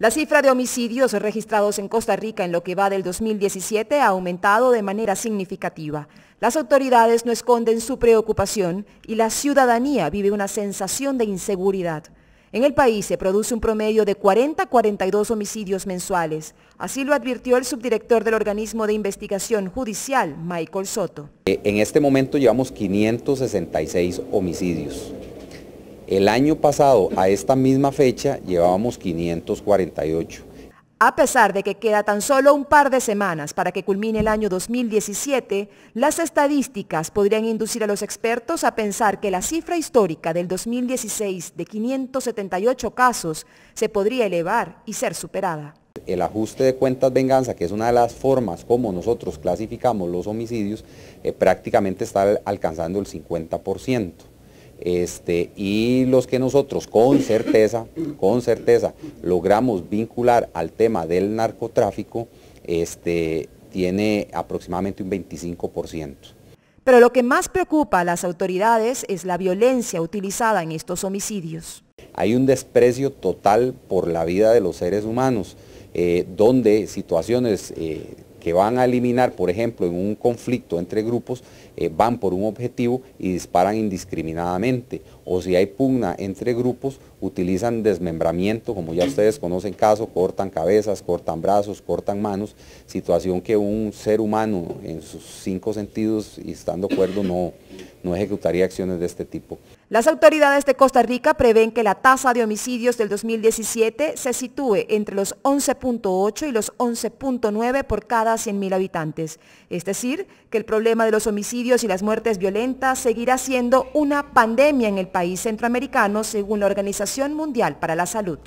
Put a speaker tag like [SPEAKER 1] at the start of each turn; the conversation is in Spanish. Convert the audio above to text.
[SPEAKER 1] La cifra de homicidios registrados en Costa Rica en lo que va del 2017 ha aumentado de manera significativa. Las autoridades no esconden su preocupación y la ciudadanía vive una sensación de inseguridad. En el país se produce un promedio de 40 a 42 homicidios mensuales. Así lo advirtió el subdirector del organismo de investigación judicial, Michael Soto.
[SPEAKER 2] Eh, en este momento llevamos 566 homicidios. El año pasado, a esta misma fecha, llevábamos 548.
[SPEAKER 1] A pesar de que queda tan solo un par de semanas para que culmine el año 2017, las estadísticas podrían inducir a los expertos a pensar que la cifra histórica del 2016 de 578 casos se podría elevar y ser superada.
[SPEAKER 2] El ajuste de cuentas venganza, que es una de las formas como nosotros clasificamos los homicidios, eh, prácticamente está alcanzando el 50%. Este, y los que nosotros con certeza, con certeza logramos vincular al tema del narcotráfico, este, tiene aproximadamente un 25%.
[SPEAKER 1] Pero lo que más preocupa a las autoridades es la violencia utilizada en estos homicidios.
[SPEAKER 2] Hay un desprecio total por la vida de los seres humanos, eh, donde situaciones eh, que van a eliminar, por ejemplo, en un conflicto entre grupos, eh, van por un objetivo y disparan indiscriminadamente. O si hay pugna entre grupos, utilizan desmembramiento, como ya ustedes conocen caso, cortan cabezas, cortan brazos, cortan manos, situación que un ser humano en sus cinco sentidos y estando acuerdo no, no ejecutaría acciones de este tipo.
[SPEAKER 1] Las autoridades de Costa Rica prevén que la tasa de homicidios del 2017 se sitúe entre los 11.8 y los 11.9 por cada 100.000 habitantes. Es decir, que el problema de los homicidios y las muertes violentas seguirá siendo una pandemia en el país centroamericano según la Organización Mundial para la Salud.